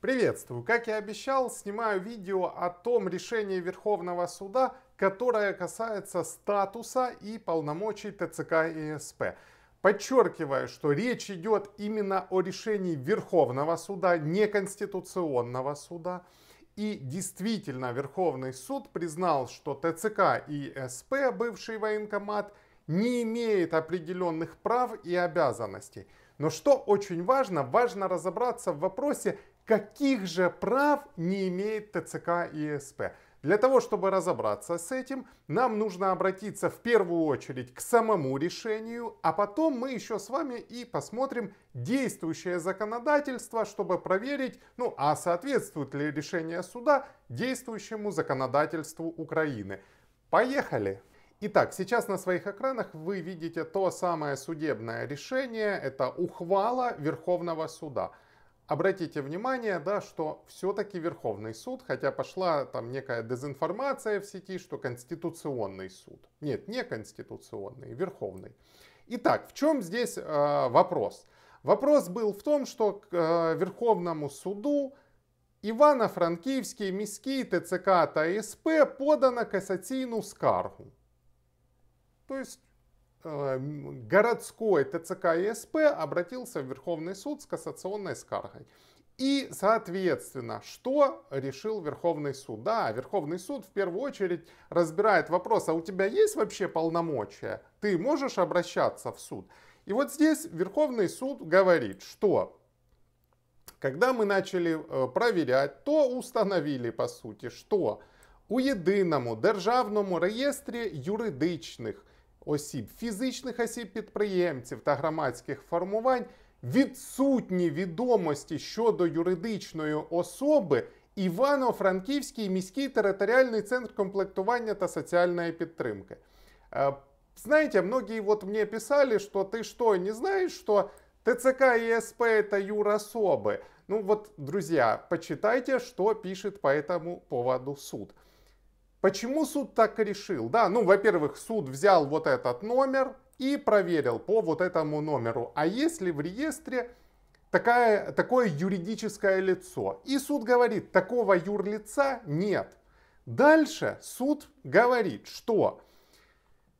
Приветствую! Как и обещал, снимаю видео о том решении Верховного суда, которое касается статуса и полномочий ТЦК и СП. Подчеркиваю, что речь идет именно о решении Верховного суда, не Конституционного суда. И действительно, Верховный суд признал, что ТЦК и СП, бывший военкомат, не имеет определенных прав и обязанностей. Но что очень важно, важно разобраться в вопросе, каких же прав не имеет ТЦК и СП. Для того, чтобы разобраться с этим, нам нужно обратиться в первую очередь к самому решению, а потом мы еще с вами и посмотрим действующее законодательство, чтобы проверить, ну а соответствует ли решение суда действующему законодательству Украины. Поехали! Итак, сейчас на своих экранах вы видите то самое судебное решение, это ухвала Верховного суда – обратите внимание, да, что все-таки Верховный суд, хотя пошла там некая дезинформация в сети, что Конституционный суд. Нет, не Конституционный, Верховный. Итак, в чем здесь э, вопрос? Вопрос был в том, что к э, Верховному суду Івано-Франківській міській ТЦК та СП подана касаційну скаргу. есть Э, городской ТЦК и СП обратился в Верховный суд с кассационной скаргой. И, соответственно, что решил Верховный суд? Да, Верховный суд в первую очередь разбирает вопрос, а у тебя есть вообще полномочия? Ты можешь обращаться в суд? И вот здесь Верховный суд говорит, что когда мы начали э, проверять, то установили, по сути, что у единому державному реестре юридичных осіб, фізичних осіб підприємців та громадських формувань відсутні відомості щодо юридичної особи. Івано-Франківський міський територіальний центр комплектування та соціальної підтримки. Е, знаєте, многие вот мне писали, что ты что, не знаєш, що ТЦК ЄСП та это Ну от, друзі, почитайте, що пише по этому поводу суд. Почему суд так решил? Да, ну, во-первых, суд взял вот этот номер и проверил по вот этому номеру. А есть ли в реестре такая, такое юридическое лицо? И суд говорит, такого юрлица нет. Дальше суд говорит, что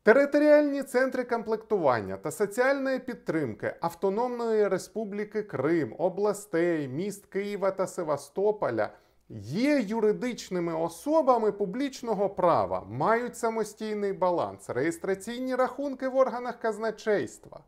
территориальные центры комплектования, та соціальної підтримки Автономної Республіки Крим, областей, міст Києва та Севастополя. є юридичними особами публічного права, мають самостійний баланс, реєстраційні рахунки в органах казначейства.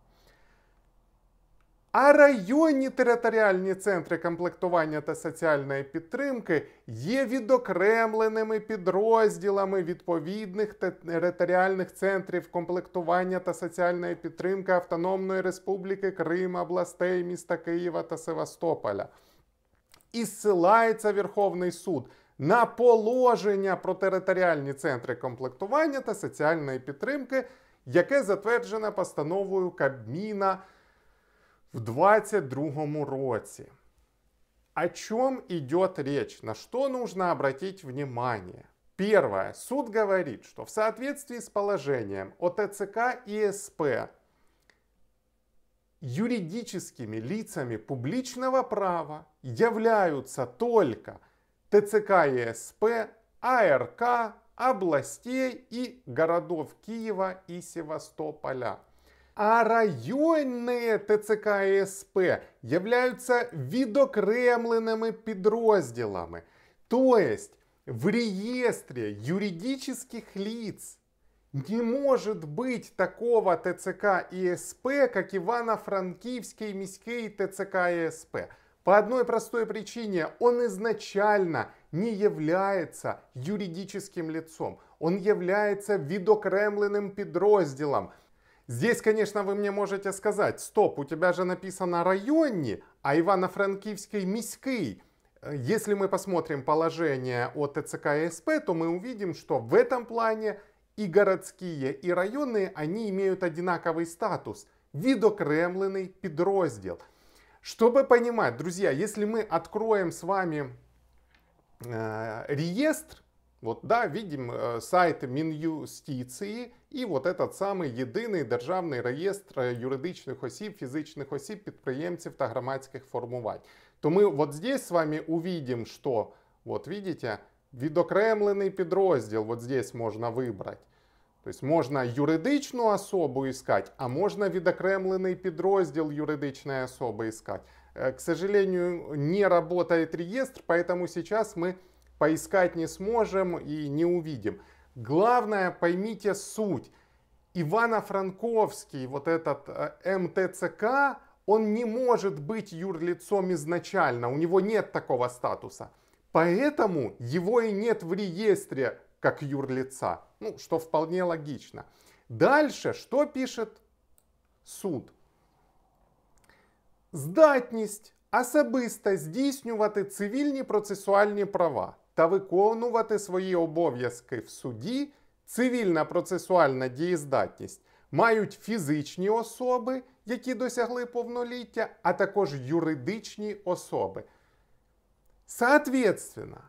А районні територіальні центри комплектування та соціальної підтримки є відокремленими підрозділами відповідних територіальних центрів комплектування та соціальної підтримки Автономної Республіки Крим, областей міста Києва та Севастополя і ссилається Верховний суд на положення про територіальні центри комплектування та соціальної підтримки, яке затверджено постановою Кабміна в 2022 році. О чем идет речь? На что нужно обратить внимание? Первое. Суд говорит, что в соответствии с положением ОТЦК и СП юридическими лицами публичного права являются только ТЦК и СП, АРК, областей и городов Киева и Севастополя. А районные ТЦК і СП являються відокремленими підрозділами, то есть в реестре юридических лиц не может быть такого ТЦК и СП, как Ивано-Франкивский міський ТЦК и СП. По одной простой причине, он изначально не является юридическим лицом. Он является видокремленным подразделом. Здесь, конечно, вы мне можете сказать, стоп, у тебя же написано районный, а Ивано-Франкивский міський. Если мы посмотрим положение от ТЦК и СП, то мы увидим, что в этом плане – и городские, и районные, они имеют одинаковый статус відокремлений подраздел. Чтобы понимать, друзья, если мы откроем с вами э, реестр, вот да, видим э, сайт Мін'юстиції и вот этот самый єдиний державний реєстр э, юридичних осіб, фізичних осіб, підприємців та громадських формувань, то мы вот здесь с вами увидим, что, вот видите, відокремлений підрозділ, от здесь можна вибрати. Тобто можна юридичну особу искать, а можна відокремлений підрозділ юридичної особи искать. К сожалению, не работает реестр, поэтому сейчас мы поискать не сможем и не увидим. Главное, поймите суть. Ивано-Франковский, вот этот э, МТЦК, он не может быть юрлицом изначально, у него нет такого статуса. Поэтому его и нет в реестре как юрлица, ну, что вполне логично. Дальше что пишет суд? Здатність особисто здійснювати цивільні процесуальні права та виконувати свої обов'язки в суді, цивільна процесуальна дієздатність мають фізичні особи, які досягли повноліття, а також юридичні особи. Соответственно,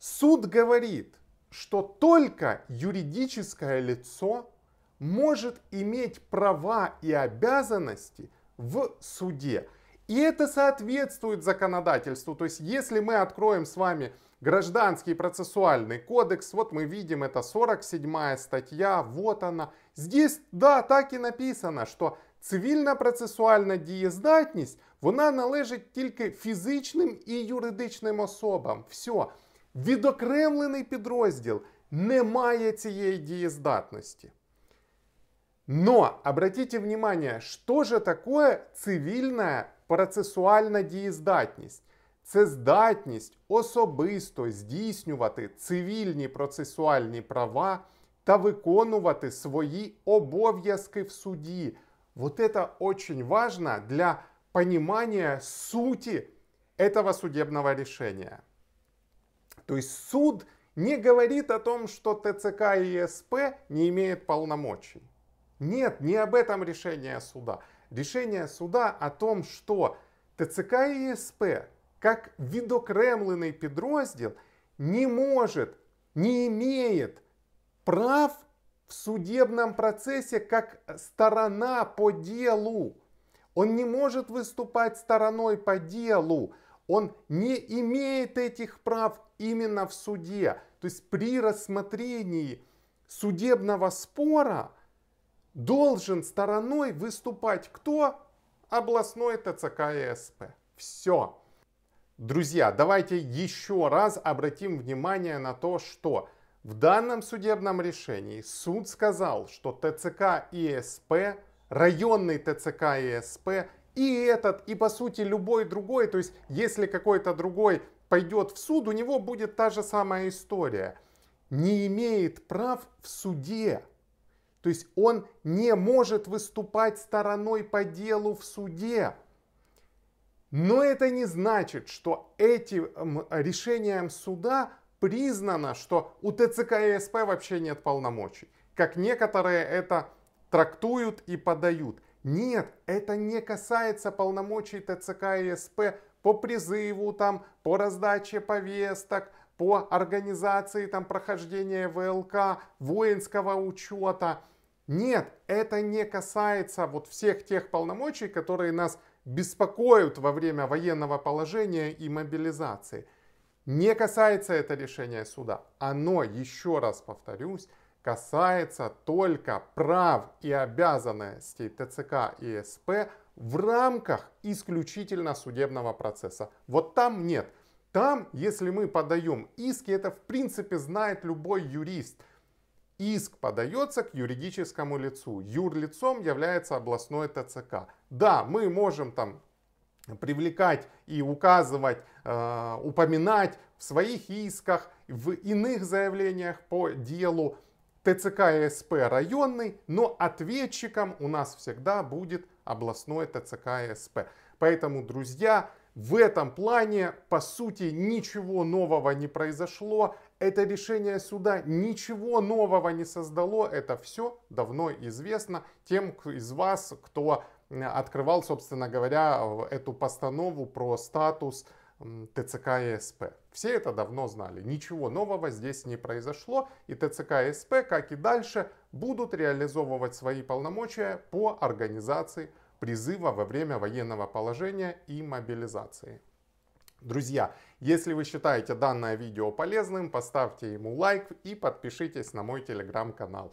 суд говорит, что только юридическое лицо может иметь права и обязанности в суде. И это соответствует законодательству. То есть если мы откроем с вами гражданский процессуальный кодекс, вот мы видим, это 47 статья, вот она. Здесь, да, так и написано, что цивільна процесуальна дієздатність вона належить тільки фізичним і юридичним особам. Все. Відокремлений підрозділ не має цієї дієздатності. Но обратите внимание, що же таке цивільна процесуальна дієздатність? Це здатність особисто здійснювати цивільні процесуальні права та виконувати свої обов'язки в суді Вот это очень важно для понимания сути этого судебного решения. То есть суд не говорит о том, что ТЦК и СП не имеют полномочий. Нет, не об этом решение суда. Решение суда о том, что ТЦК і СП, як відокремлений підрозділ, не может, не имеет прав в судебном процессе как сторона по делу. Он не может выступать стороной по делу. Он не имеет этих прав именно в суде. То есть при рассмотрении судебного спора должен стороной выступать кто? Областной ТЦК СП. Все. Друзья, давайте еще раз обратим внимание на то, что в данном судебном решении суд сказал, что ТЦК и СП, районный ТЦК и СП, и этот, и по сути любой другой, то есть если какой-то другой пойдет в суд, у него будет та же самая история. Не имеет прав в суде. То есть он не может выступать стороной по делу в суде. Но это не значит, что этим решением суда признано, что у ТЦК и СП вообще нет полномочий. Как некоторые это трактуют и подают. Нет, это не касается полномочий ТЦК и СП по призыву, там, по раздаче повесток, по организации там, прохождения ВЛК, воинского учета. Нет, это не касается вот всех тех полномочий, которые нас беспокоят во время военного положения и мобилизации. Не касается это решение суда. Оно, еще раз повторюсь, касается только прав и обязанностей ТЦК и СП в рамках исключительно судебного процесса. Вот там нет. Там, если мы подаем иски, это в принципе знает любой юрист. Иск подается к юридическому лицу. Юрлицом является областной ТЦК. Да, мы можем там привлекать и указывать, э, упоминать в своих исках, в иных заявлениях по делу ТЦК СП районный, но ответчиком у нас всегда будет областной ТЦК СП. Поэтому, друзья, в этом плане, по сути, ничего нового не произошло. Это решение суда ничего нового не создало. Это все давно известно тем из вас, кто открывал, собственно говоря, эту постанову про статус ТЦК и СП. Все это давно знали. Ничего нового здесь не произошло. И ТЦК и СП, как и дальше, будут реализовывать свои полномочия по организации призыва во время военного положения и мобилизации. Друзья, если вы считаете данное видео полезным, поставьте ему лайк и подпишитесь на мой телеграм-канал.